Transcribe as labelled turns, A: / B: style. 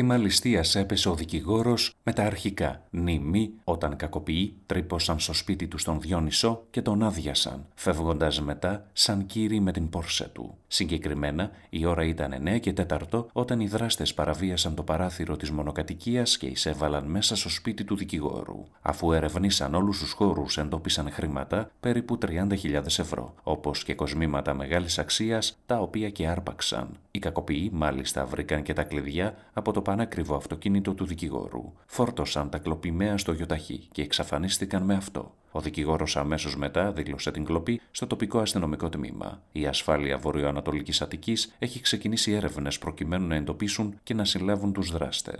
A: Θύμα έπεσε ο δικηγόρος με τα αρχικά νήμοι όταν κακοποιοί τρύπωσαν στο σπίτι του στον Διόνυσο και τον άδειασαν, φεύγοντας μετά σαν κύριοι με την πόρσε του. Συγκεκριμένα η ώρα ήταν 9 και 4 όταν οι δράστες παραβίασαν το παράθυρο της μονοκατοικίας και εισέβαλαν μέσα στο σπίτι του δικηγόρου. Αφού ερευνήσαν όλους τους χώρους εντόπισαν χρήματα περίπου 30.000 ευρώ, όπως και κοσμήματα μεγάλης αξίας, τα οποία και άρπαξαν. Οι κακοποιοί μάλιστα βρήκαν και τα κλειδιά από το πανάκριβο αυτοκίνητο του δικηγόρου. Φόρτωσαν τα κλοπημαία στο γιοταχή και εξαφανίστηκαν με αυτό. Ο δικηγόρος αμέσως μετά δήλωσε την κλοπή στο τοπικό αστυνομικό τμήμα. Η ασφάλεια βορειοανατολικής Αττικής έχει ξεκινήσει έρευνες προκειμένου να εντοπίσουν και να συλλάβουν τους δράστες.